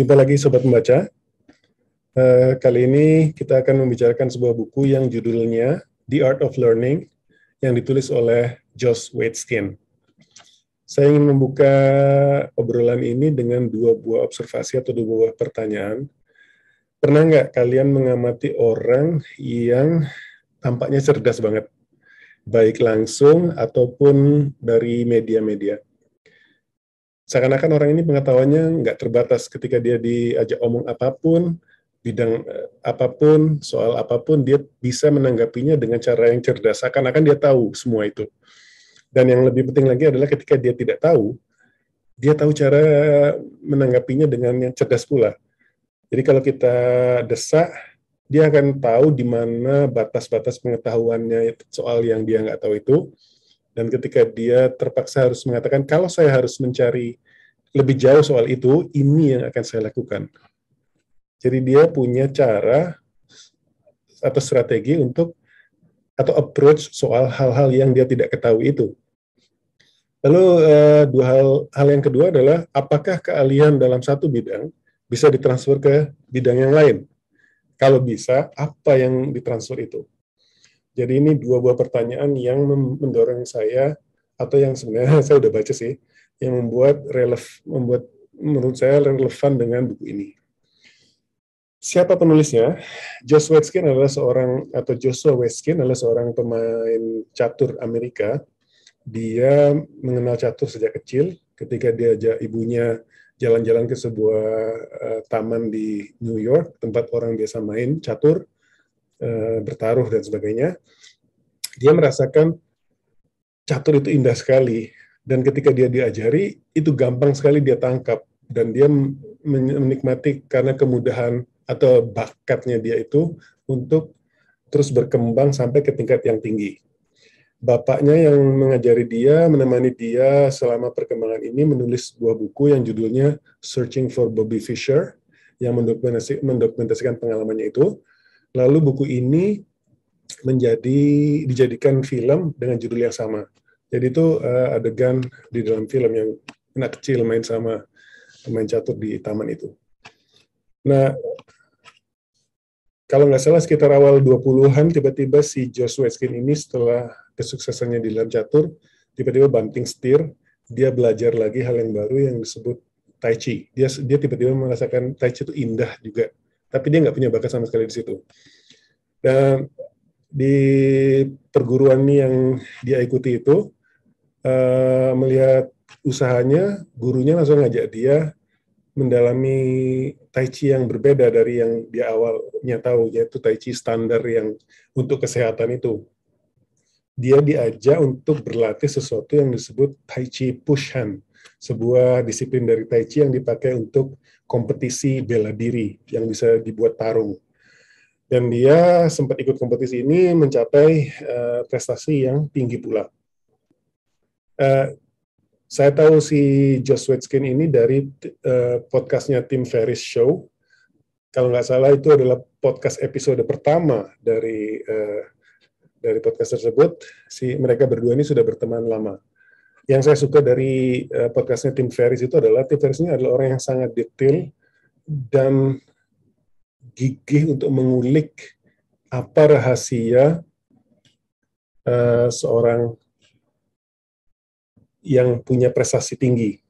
Jumpa lagi Sobat Membaca. Eh, kali ini kita akan membicarakan sebuah buku yang judulnya The Art of Learning yang ditulis oleh Josh Waitzkin. Saya ingin membuka obrolan ini dengan dua buah observasi atau dua buah pertanyaan. Pernah nggak kalian mengamati orang yang tampaknya cerdas banget? Baik langsung ataupun dari media-media seakan-akan orang ini pengetahuannya nggak terbatas ketika dia diajak omong apapun, bidang eh, apapun, soal apapun, dia bisa menanggapinya dengan cara yang cerdas, seakan-akan dia tahu semua itu. Dan yang lebih penting lagi adalah ketika dia tidak tahu, dia tahu cara menanggapinya dengan yang cerdas pula. Jadi kalau kita desak, dia akan tahu di mana batas-batas pengetahuannya soal yang dia nggak tahu itu, dan ketika dia terpaksa harus mengatakan, kalau saya harus mencari lebih jauh soal itu, ini yang akan saya lakukan. Jadi dia punya cara atau strategi untuk atau approach soal hal-hal yang dia tidak ketahui itu. Lalu eh, dua hal hal yang kedua adalah apakah keahlian dalam satu bidang bisa ditransfer ke bidang yang lain? Kalau bisa, apa yang ditransfer itu? Jadi ini dua buah pertanyaan yang mendorong saya atau yang sebenarnya saya udah baca sih yang membuat relev membuat menurut saya relevan dengan buku ini. Siapa penulisnya? Josh Weskin adalah seorang atau Joshua Weskin adalah seorang pemain catur Amerika. Dia mengenal catur sejak kecil ketika dia ajak ibunya jalan-jalan ke sebuah uh, taman di New York tempat orang biasa main catur Eh, bertaruh dan sebagainya, dia merasakan catur itu indah sekali dan ketika dia diajari itu gampang sekali dia tangkap dan dia menikmati karena kemudahan atau bakatnya dia itu untuk terus berkembang sampai ke tingkat yang tinggi. Bapaknya yang mengajari dia, menemani dia selama perkembangan ini menulis sebuah buku yang judulnya Searching for Bobby Fischer yang mendokumentasikan pengalamannya itu Lalu buku ini menjadi dijadikan film dengan judul yang sama. Jadi itu uh, adegan di dalam film yang anak kecil main sama main catur di taman itu. Nah, kalau nggak salah sekitar awal 20-an tiba-tiba si Joshua Skin ini setelah kesuksesannya di dalam catur, tiba-tiba banting setir, dia belajar lagi hal yang baru yang disebut Tai Chi. Dia dia tiba-tiba merasakan Tai Chi itu indah juga tapi dia nggak punya bakat sama sekali di situ. Dan di perguruan yang dia ikuti itu uh, melihat usahanya, gurunya langsung ngajak dia mendalami tai chi yang berbeda dari yang dia awalnya tahu yaitu tai chi standar yang untuk kesehatan itu. Dia diajak untuk berlatih sesuatu yang disebut tai chi push hand sebuah disiplin dari Tai Chi yang dipakai untuk kompetisi bela diri yang bisa dibuat tarung. Dan dia sempat ikut kompetisi ini mencapai uh, prestasi yang tinggi pula. Uh, saya tahu si Josh Wetskin ini dari uh, podcastnya Tim Ferris Show. Kalau nggak salah itu adalah podcast episode pertama dari uh, dari podcast tersebut. Si mereka berdua ini sudah berteman lama yang saya suka dari uh, podcastnya Tim Ferris itu adalah Tim Ferris ini adalah orang yang sangat detail dan gigih untuk mengulik apa rahasia uh, seorang yang punya prestasi tinggi.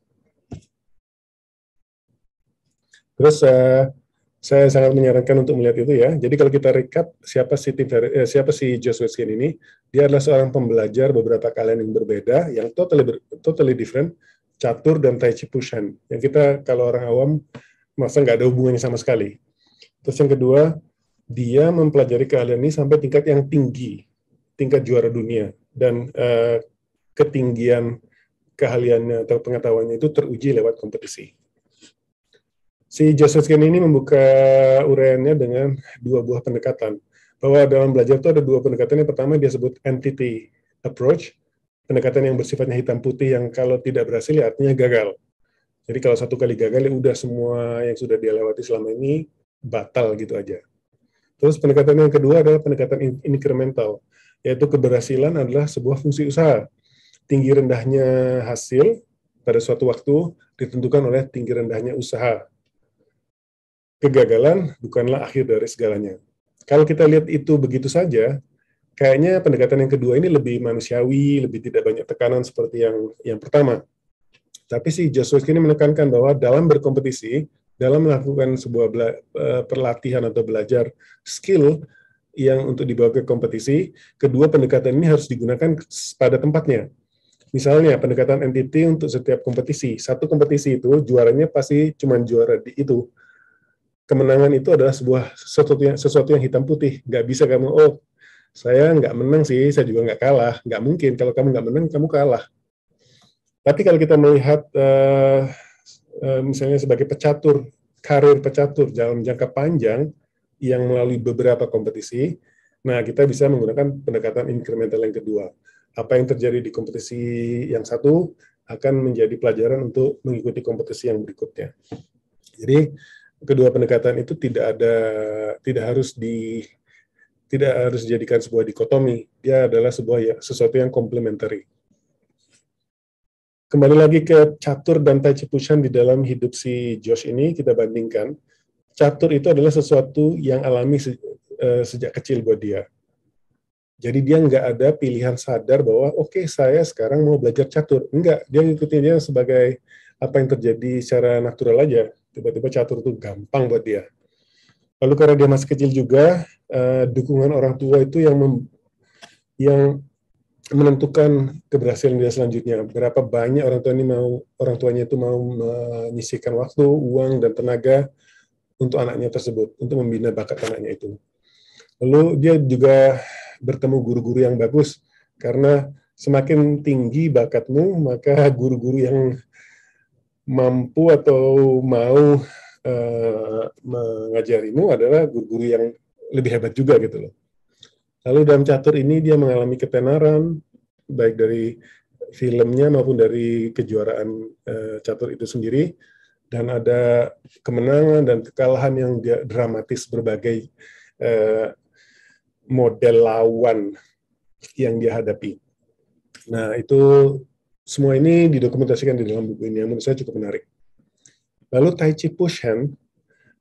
Terus uh, saya sangat menyarankan untuk melihat itu ya. Jadi kalau kita recap siapa si Tim eh, siapa si Joshua Skin ini, dia adalah seorang pembelajar beberapa kalian yang berbeda, yang totally ber, totally different, catur dan tai chi pushan. Yang kita kalau orang awam masa nggak ada hubungannya sama sekali. Terus yang kedua, dia mempelajari keahlian ini sampai tingkat yang tinggi, tingkat juara dunia dan eh, ketinggian keahliannya atau pengetahuannya itu teruji lewat kompetisi. Si Joseph Skin ini membuka uraiannya dengan dua buah pendekatan. Bahwa dalam belajar itu ada dua pendekatan. Yang pertama dia sebut entity approach, pendekatan yang bersifatnya hitam putih yang kalau tidak berhasil ya artinya gagal. Jadi kalau satu kali gagal ya udah semua yang sudah dia lewati selama ini batal gitu aja. Terus pendekatan yang kedua adalah pendekatan incremental, yaitu keberhasilan adalah sebuah fungsi usaha. Tinggi rendahnya hasil pada suatu waktu ditentukan oleh tinggi rendahnya usaha kegagalan bukanlah akhir dari segalanya. Kalau kita lihat itu begitu saja, kayaknya pendekatan yang kedua ini lebih manusiawi, lebih tidak banyak tekanan seperti yang yang pertama. Tapi si Joshua ini menekankan bahwa dalam berkompetisi, dalam melakukan sebuah bela, eh, perlatihan atau belajar skill yang untuk dibawa ke kompetisi, kedua pendekatan ini harus digunakan pada tempatnya. Misalnya pendekatan entity untuk setiap kompetisi. Satu kompetisi itu juaranya pasti cuma juara di itu kemenangan itu adalah sebuah sesuatu yang, sesuatu yang hitam putih. Nggak bisa kamu, oh saya nggak menang sih, saya juga nggak kalah. Nggak mungkin, kalau kamu nggak menang, kamu kalah. Tapi kalau kita melihat uh, uh, misalnya sebagai pecatur, karir pecatur dalam jangka panjang yang melalui beberapa kompetisi, nah kita bisa menggunakan pendekatan incremental yang kedua. Apa yang terjadi di kompetisi yang satu akan menjadi pelajaran untuk mengikuti kompetisi yang berikutnya. Jadi kedua pendekatan itu tidak ada tidak harus di tidak harus dijadikan sebuah dikotomi. Dia adalah sebuah ya, sesuatu yang komplementari. Kembali lagi ke catur dan tai cepusan di dalam hidup si Josh ini kita bandingkan. Catur itu adalah sesuatu yang alami se, e, sejak kecil buat dia. Jadi dia nggak ada pilihan sadar bahwa oke okay, saya sekarang mau belajar catur. Enggak, dia ngikutinnya dia sebagai apa yang terjadi secara natural aja tiba-tiba catur itu gampang buat dia. Lalu karena dia masih kecil juga, uh, dukungan orang tua itu yang mem yang menentukan keberhasilan dia selanjutnya. Berapa banyak orang tua ini mau orang tuanya itu mau menyisihkan waktu, uang dan tenaga untuk anaknya tersebut, untuk membina bakat anaknya itu. Lalu dia juga bertemu guru-guru yang bagus karena semakin tinggi bakatmu, maka guru-guru yang mampu atau mau uh, mengajarimu adalah guru-guru yang lebih hebat juga gitu loh. Lalu dalam catur ini dia mengalami ketenaran baik dari filmnya maupun dari kejuaraan uh, catur itu sendiri dan ada kemenangan dan kekalahan yang dia dramatis berbagai uh, model lawan yang dia hadapi. Nah, itu semua ini didokumentasikan di dalam buku ini yang menurut saya cukup menarik. Lalu Tai Chi Push Hand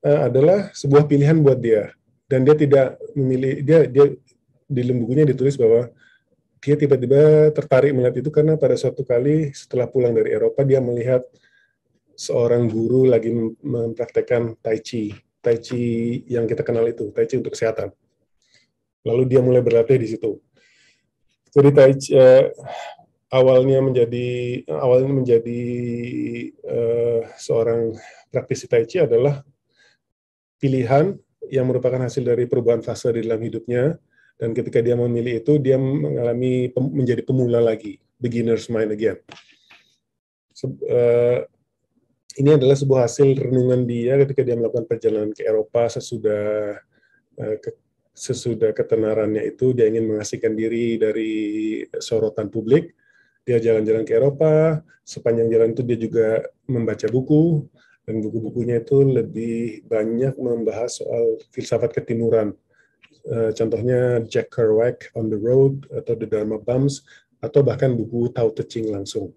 eh, adalah sebuah pilihan buat dia dan dia tidak memilih dia dia di dalam bukunya ditulis bahwa dia tiba-tiba tertarik melihat itu karena pada suatu kali setelah pulang dari Eropa dia melihat seorang guru lagi mempraktekkan tai chi, tai chi yang kita kenal itu, tai chi untuk kesehatan. Lalu dia mulai berlatih di situ. Jadi tai eh, awalnya menjadi awalnya menjadi uh, seorang praktisi tai chi adalah pilihan yang merupakan hasil dari perubahan fase di dalam hidupnya dan ketika dia memilih itu dia mengalami pem, menjadi pemula lagi beginner's mind again so, uh, eh, ini adalah sebuah hasil renungan dia ketika dia melakukan perjalanan ke Eropa sesudah uh, ke, sesudah ketenarannya itu dia ingin mengasihkan diri dari sorotan publik dia jalan-jalan ke Eropa sepanjang jalan itu dia juga membaca buku dan buku-bukunya itu lebih banyak membahas soal filsafat ketimuran uh, contohnya Jack Kerouac On the Road atau The Dharma Bums, atau bahkan buku Tao Te Ching langsung.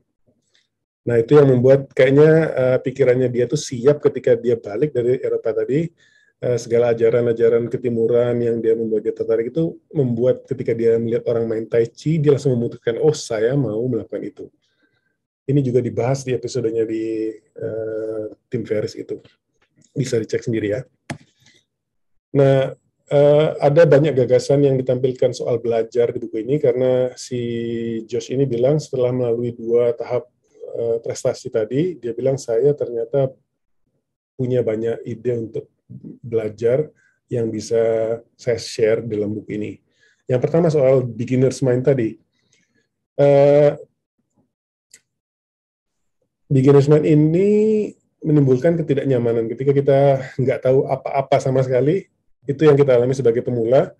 Nah itu yang membuat kayaknya uh, pikirannya dia tuh siap ketika dia balik dari Eropa tadi Eh, segala ajaran-ajaran ketimuran yang dia membuat dia tertarik itu membuat ketika dia melihat orang main tai chi dia langsung memutuskan oh saya mau melakukan itu ini juga dibahas di episodenya di uh, tim Ferris itu bisa dicek sendiri ya nah uh, ada banyak gagasan yang ditampilkan soal belajar di buku ini karena si Josh ini bilang setelah melalui dua tahap uh, prestasi tadi dia bilang saya ternyata punya banyak ide untuk belajar yang bisa saya share dalam buku ini. Yang pertama soal beginner's mind tadi. Uh, beginner's mind ini menimbulkan ketidaknyamanan ketika kita nggak tahu apa-apa sama sekali. Itu yang kita alami sebagai pemula.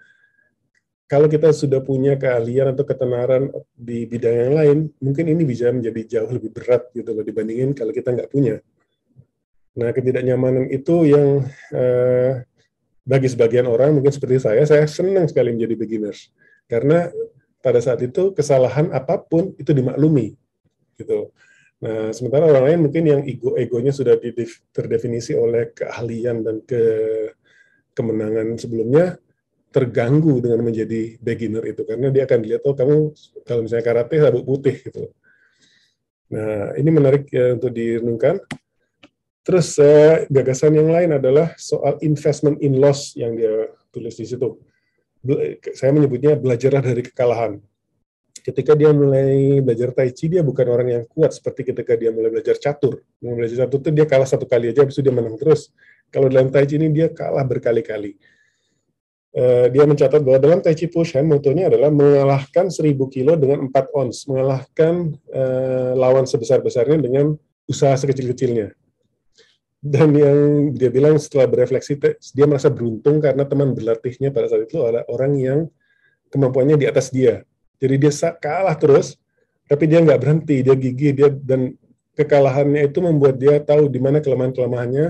Kalau kita sudah punya keahlian atau ketenaran di bidang yang lain, mungkin ini bisa menjadi jauh lebih berat gitu loh dibandingin kalau kita nggak punya Nah, ketidaknyamanan itu yang eh, bagi sebagian orang mungkin seperti saya, saya senang sekali menjadi beginners karena pada saat itu kesalahan apapun itu dimaklumi, gitu. Nah, sementara orang lain mungkin yang ego-egonya sudah terdefinisi oleh keahlian dan ke kemenangan sebelumnya terganggu dengan menjadi beginner itu karena dia akan dilihat oh kamu kalau misalnya karate sabuk putih gitu. Nah, ini menarik ya untuk direnungkan. Terus eh, gagasan yang lain adalah soal investment in loss yang dia tulis di situ. Be saya menyebutnya belajarlah dari kekalahan. Ketika dia mulai belajar tai chi, dia bukan orang yang kuat seperti ketika dia mulai belajar catur. Mulai belajar catur itu dia kalah satu kali aja, habis itu dia menang terus. Kalau dalam tai chi ini dia kalah berkali-kali. Eh, dia mencatat bahwa dalam tai chi push Hand, motonya adalah mengalahkan 1000 kilo dengan 4 ons, mengalahkan eh, lawan sebesar-besarnya dengan usaha sekecil-kecilnya dan yang dia bilang setelah berefleksi dia merasa beruntung karena teman berlatihnya pada saat itu adalah orang yang kemampuannya di atas dia jadi dia kalah terus tapi dia nggak berhenti dia gigi dia dan kekalahannya itu membuat dia tahu di mana kelemahan kelemahannya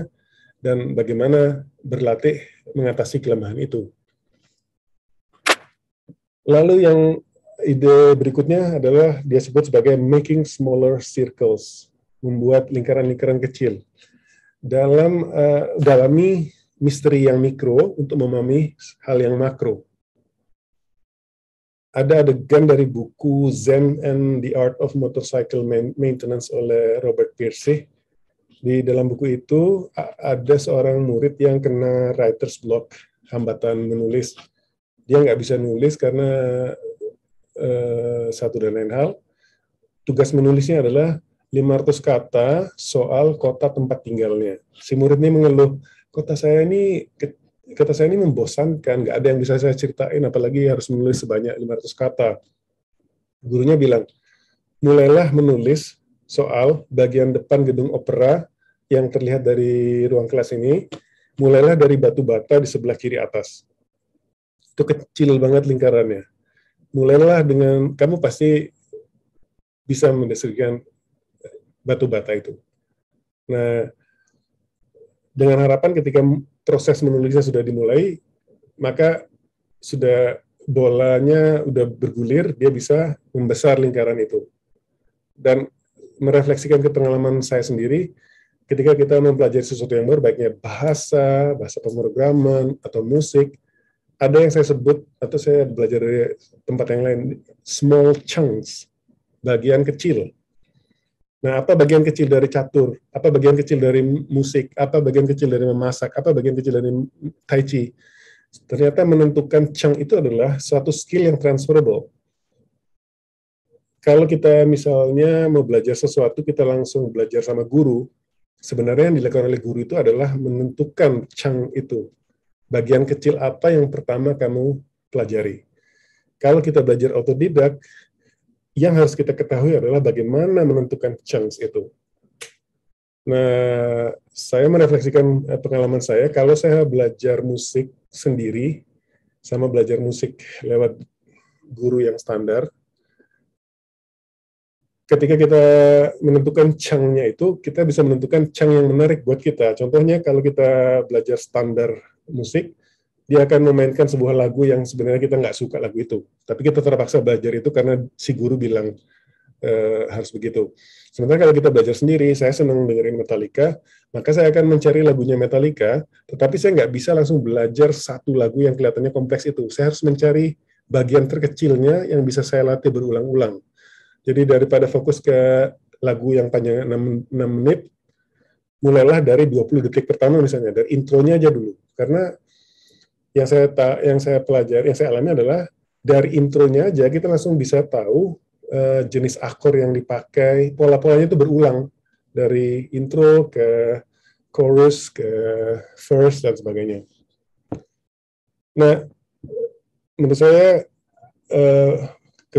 dan bagaimana berlatih mengatasi kelemahan itu lalu yang ide berikutnya adalah dia sebut sebagai making smaller circles membuat lingkaran-lingkaran kecil dalam uh, dalami misteri yang mikro untuk memahami hal yang makro. Ada adegan dari buku Zen and the Art of Motorcycle Maintenance oleh Robert Pierce. Di dalam buku itu ada seorang murid yang kena writer's block, hambatan menulis. Dia nggak bisa nulis karena uh, satu dan lain hal. Tugas menulisnya adalah 500 kata soal kota tempat tinggalnya. Si murid ini mengeluh, kota saya ini kota saya ini membosankan, nggak ada yang bisa saya ceritain, apalagi harus menulis sebanyak 500 kata. Gurunya bilang, mulailah menulis soal bagian depan gedung opera yang terlihat dari ruang kelas ini, mulailah dari batu bata di sebelah kiri atas. Itu kecil banget lingkarannya. Mulailah dengan, kamu pasti bisa mendeskripsikan batu bata itu. Nah, dengan harapan ketika proses menulisnya sudah dimulai, maka sudah bolanya sudah bergulir, dia bisa membesar lingkaran itu. Dan merefleksikan ke pengalaman saya sendiri, ketika kita mempelajari sesuatu yang baru, baiknya bahasa, bahasa pemrograman, atau musik, ada yang saya sebut, atau saya belajar dari tempat yang lain, small chunks, bagian kecil Nah, apa bagian kecil dari catur? Apa bagian kecil dari musik? Apa bagian kecil dari memasak? Apa bagian kecil dari tai chi? Ternyata menentukan cang itu adalah suatu skill yang transferable. Kalau kita misalnya mau belajar sesuatu, kita langsung belajar sama guru, sebenarnya yang dilakukan oleh guru itu adalah menentukan cang itu. Bagian kecil apa yang pertama kamu pelajari. Kalau kita belajar otodidak, yang harus kita ketahui adalah bagaimana menentukan chance itu. Nah, saya merefleksikan eh, pengalaman saya kalau saya belajar musik sendiri sama belajar musik lewat guru yang standar. Ketika kita menentukan cangnya itu, kita bisa menentukan cang yang menarik buat kita. Contohnya kalau kita belajar standar musik, dia akan memainkan sebuah lagu yang sebenarnya kita nggak suka lagu itu. Tapi kita terpaksa belajar itu karena si guru bilang e, harus begitu. Sementara kalau kita belajar sendiri, saya senang dengerin Metallica, maka saya akan mencari lagunya Metallica, tetapi saya nggak bisa langsung belajar satu lagu yang kelihatannya kompleks itu. Saya harus mencari bagian terkecilnya yang bisa saya latih berulang-ulang. Jadi daripada fokus ke lagu yang panjang 6, 6 menit, mulailah dari 20 detik pertama misalnya, dari intronya aja dulu. Karena yang saya yang saya pelajari, yang saya alami adalah dari intronya aja kita langsung bisa tahu uh, jenis akor yang dipakai, pola-polanya itu berulang dari intro ke chorus ke verse dan sebagainya. Nah, menurut saya uh, eh, ke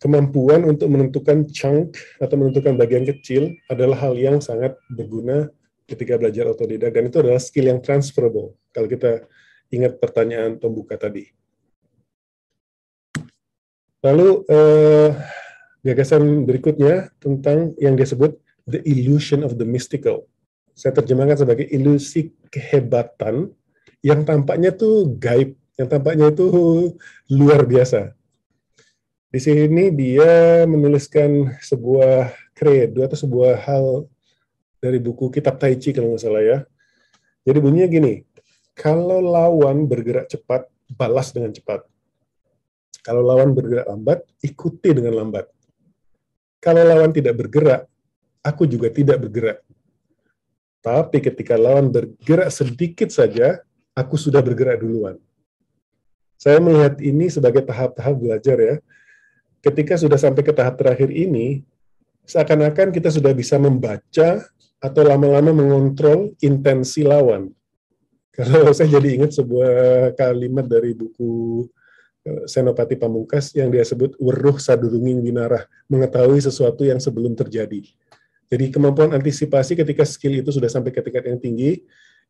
kemampuan untuk menentukan chunk atau menentukan bagian kecil adalah hal yang sangat berguna ketika belajar otodidak dan itu adalah skill yang transferable. Kalau kita ingat pertanyaan pembuka tadi. Lalu eh, gagasan berikutnya tentang yang disebut the illusion of the mystical. Saya terjemahkan sebagai ilusi kehebatan yang tampaknya tuh gaib, yang tampaknya itu luar biasa. Di sini dia menuliskan sebuah kredo atau sebuah hal dari buku Kitab Tai Chi kalau nggak salah ya. Jadi bunyinya gini, kalau lawan bergerak cepat, balas dengan cepat. Kalau lawan bergerak lambat, ikuti dengan lambat. Kalau lawan tidak bergerak, aku juga tidak bergerak. Tapi ketika lawan bergerak sedikit saja, aku sudah bergerak duluan. Saya melihat ini sebagai tahap-tahap belajar ya. Ketika sudah sampai ke tahap terakhir ini, seakan-akan kita sudah bisa membaca atau lama-lama mengontrol intensi lawan. Kalau saya jadi ingat sebuah kalimat dari buku eh, Senopati Pamungkas yang dia sebut uruh sadurunging winarah, mengetahui sesuatu yang sebelum terjadi. Jadi kemampuan antisipasi ketika skill itu sudah sampai ke tingkat yang tinggi,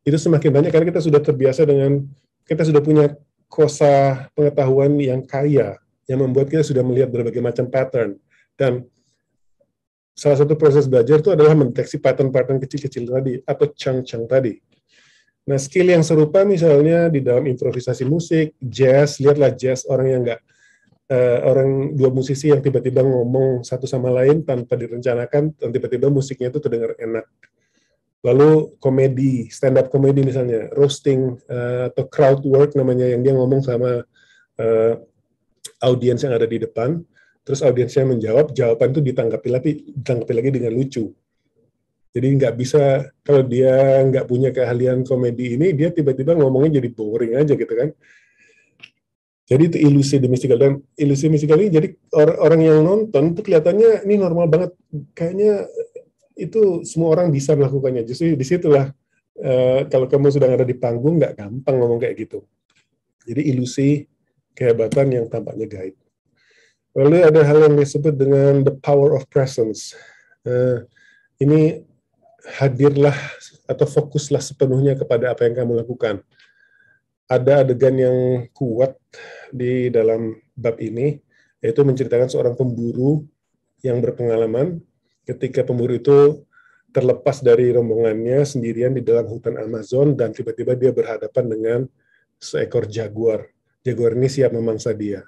itu semakin banyak karena kita sudah terbiasa dengan, kita sudah punya kosa pengetahuan yang kaya, yang membuat kita sudah melihat berbagai macam pattern. Dan salah satu proses belajar itu adalah mendeteksi pattern-pattern kecil-kecil tadi, atau cang-cang tadi Nah, skill yang serupa misalnya di dalam improvisasi musik, jazz, lihatlah jazz orang yang enggak uh, eh, orang dua musisi yang tiba-tiba ngomong satu sama lain tanpa direncanakan, dan tiba-tiba musiknya itu terdengar enak. Lalu komedi, stand up komedi misalnya, roasting uh, atau crowd work namanya yang dia ngomong sama uh, audiens yang ada di depan, terus audiensnya menjawab, jawaban itu ditanggapi lagi ditanggapi lagi dengan lucu jadi nggak bisa kalau dia nggak punya keahlian komedi ini, dia tiba-tiba ngomongnya jadi boring aja gitu kan. Jadi itu ilusi demi mystical dan ilusi mystical ini jadi or orang yang nonton itu kelihatannya ini normal banget, kayaknya itu semua orang bisa melakukannya. Justru disitulah uh, kalau kamu sudah ada di panggung nggak gampang ngomong kayak gitu. Jadi ilusi kehebatan yang tampaknya gaib. Lalu ada hal yang disebut dengan the power of presence. Uh, ini hadirlah atau fokuslah sepenuhnya kepada apa yang kamu lakukan. Ada adegan yang kuat di dalam bab ini, yaitu menceritakan seorang pemburu yang berpengalaman ketika pemburu itu terlepas dari rombongannya sendirian di dalam hutan Amazon dan tiba-tiba dia berhadapan dengan seekor jaguar. Jaguar ini siap memangsa dia.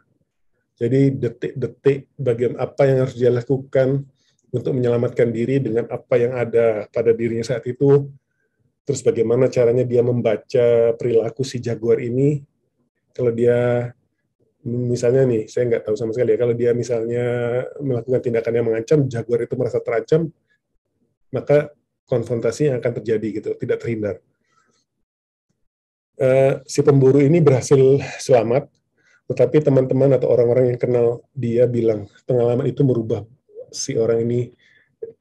Jadi detik-detik bagian apa yang harus dia lakukan, untuk menyelamatkan diri dengan apa yang ada pada dirinya saat itu. Terus bagaimana caranya dia membaca perilaku si jaguar ini? Kalau dia misalnya nih, saya nggak tahu sama sekali ya. Kalau dia misalnya melakukan tindakan yang mengancam, jaguar itu merasa terancam, maka konfrontasi yang akan terjadi gitu, tidak terhindar. Eh, si pemburu ini berhasil selamat, tetapi teman-teman atau orang-orang yang kenal dia bilang pengalaman itu merubah si orang ini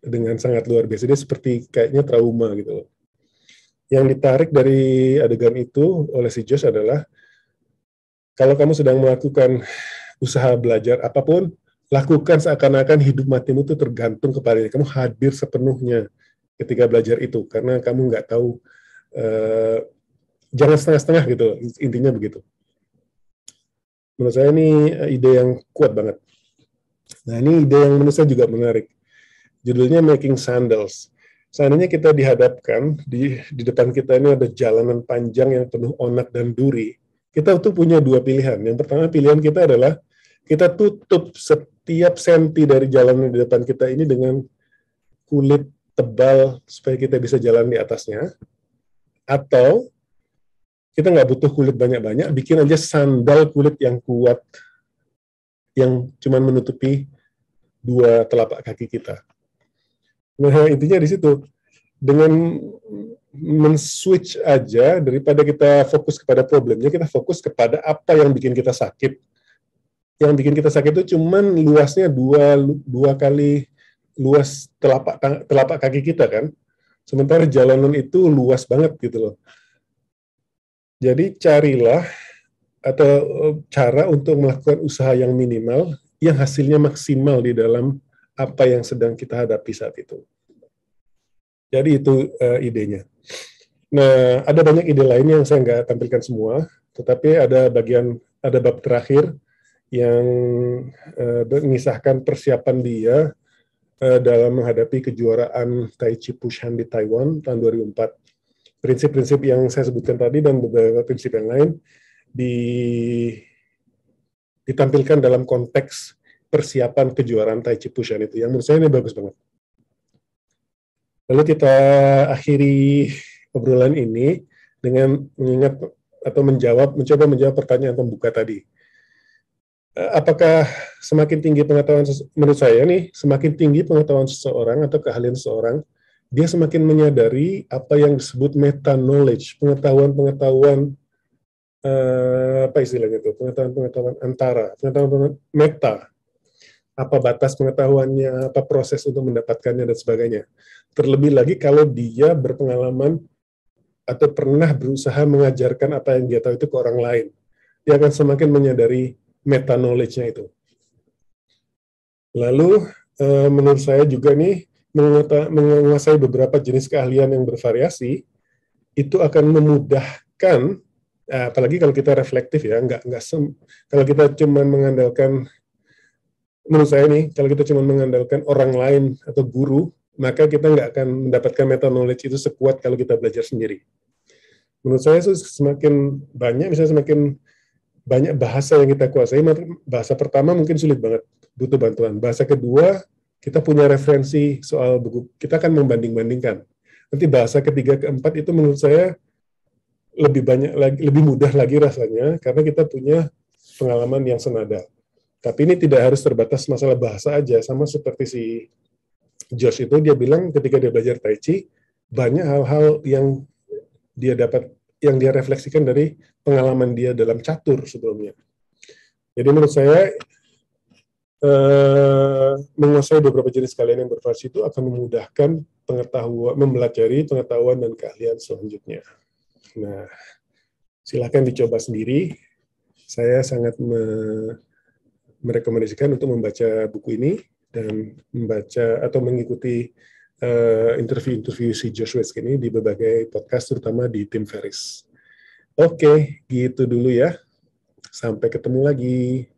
dengan sangat luar biasa. Dia seperti kayaknya trauma gitu loh. Yang ditarik dari adegan itu oleh si Josh adalah kalau kamu sedang melakukan usaha belajar apapun, lakukan seakan-akan hidup matimu itu tergantung kepada Kamu hadir sepenuhnya ketika belajar itu karena kamu nggak tahu eh, jangan setengah-setengah gitu intinya begitu. Menurut saya ini ide yang kuat banget. Nah ini ide yang menurut saya juga menarik. Judulnya Making Sandals. Seandainya kita dihadapkan, di, di depan kita ini ada jalanan panjang yang penuh onak dan duri. Kita tuh punya dua pilihan. Yang pertama pilihan kita adalah kita tutup setiap senti dari jalan di depan kita ini dengan kulit tebal supaya kita bisa jalan di atasnya. Atau kita nggak butuh kulit banyak-banyak, bikin aja sandal kulit yang kuat yang cuma menutupi dua telapak kaki kita. Nah, intinya di situ dengan men-switch aja daripada kita fokus kepada problemnya, kita fokus kepada apa yang bikin kita sakit. Yang bikin kita sakit itu cuma luasnya dua, dua kali luas telapak telapak kaki kita kan. Sementara jalanan itu luas banget gitu loh. Jadi carilah atau eh, cara untuk melakukan usaha yang minimal yang hasilnya maksimal di dalam apa yang sedang kita hadapi saat itu. Jadi itu uh, idenya. Nah, ada banyak ide lain yang saya nggak tampilkan semua, tetapi ada bagian ada bab terakhir yang uh, mengisahkan persiapan dia uh, dalam menghadapi kejuaraan Tai Chi Pushan di Taiwan tahun 2004. Prinsip-prinsip yang saya sebutkan tadi dan beberapa prinsip yang lain di ditampilkan dalam konteks persiapan kejuaraan Tai Chi Pushan itu. Yang menurut saya ini bagus banget. Lalu kita akhiri obrolan ini dengan mengingat atau menjawab, mencoba menjawab pertanyaan pembuka tadi. Eh, apakah semakin tinggi pengetahuan, menurut saya nih, semakin tinggi pengetahuan seseorang atau keahlian seseorang, dia semakin menyadari apa yang disebut meta knowledge, pengetahuan-pengetahuan Eh, apa istilahnya itu pengetahuan-pengetahuan antara, pengetahuan pengetahuan meta, apa batas pengetahuannya, apa proses untuk mendapatkannya dan sebagainya. Terlebih lagi kalau dia berpengalaman atau pernah berusaha mengajarkan apa yang dia tahu itu ke orang lain, dia akan semakin menyadari meta knowledge-nya itu. Lalu eh, menurut saya juga nih menguasai beberapa jenis keahlian yang bervariasi itu akan memudahkan Eh, apalagi kalau kita reflektif ya nggak nggak sem kalau kita cuma mengandalkan menurut saya nih kalau kita cuma mengandalkan orang lain atau guru maka kita nggak akan mendapatkan meta knowledge itu sekuat kalau kita belajar sendiri menurut saya itu semakin banyak misalnya semakin banyak bahasa yang kita kuasai bahasa pertama mungkin sulit banget butuh bantuan bahasa kedua kita punya referensi soal buku kita akan membanding bandingkan nanti bahasa ketiga keempat itu menurut saya lebih banyak lagi lebih mudah lagi rasanya karena kita punya pengalaman yang senada. Tapi ini tidak harus terbatas masalah bahasa aja sama seperti si Josh itu dia bilang ketika dia belajar tai chi banyak hal-hal yang dia dapat yang dia refleksikan dari pengalaman dia dalam catur sebelumnya. Jadi menurut saya eh, menguasai beberapa jenis kalian yang bervariasi itu akan memudahkan pengetahuan, mempelajari pengetahuan dan keahlian selanjutnya. Nah, silakan dicoba sendiri. Saya sangat me merekomendasikan untuk membaca buku ini dan membaca atau mengikuti interview eh, interview-interview si Joshua ini di berbagai podcast, terutama di Tim Ferris. Oke, okay, gitu dulu ya. Sampai ketemu lagi.